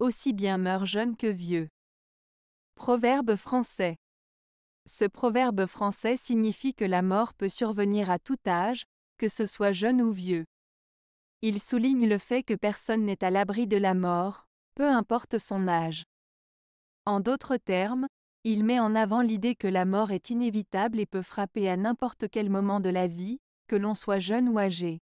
Aussi bien meurt jeune que vieux. Proverbe français. Ce proverbe français signifie que la mort peut survenir à tout âge, que ce soit jeune ou vieux. Il souligne le fait que personne n'est à l'abri de la mort, peu importe son âge. En d'autres termes, il met en avant l'idée que la mort est inévitable et peut frapper à n'importe quel moment de la vie, que l'on soit jeune ou âgé.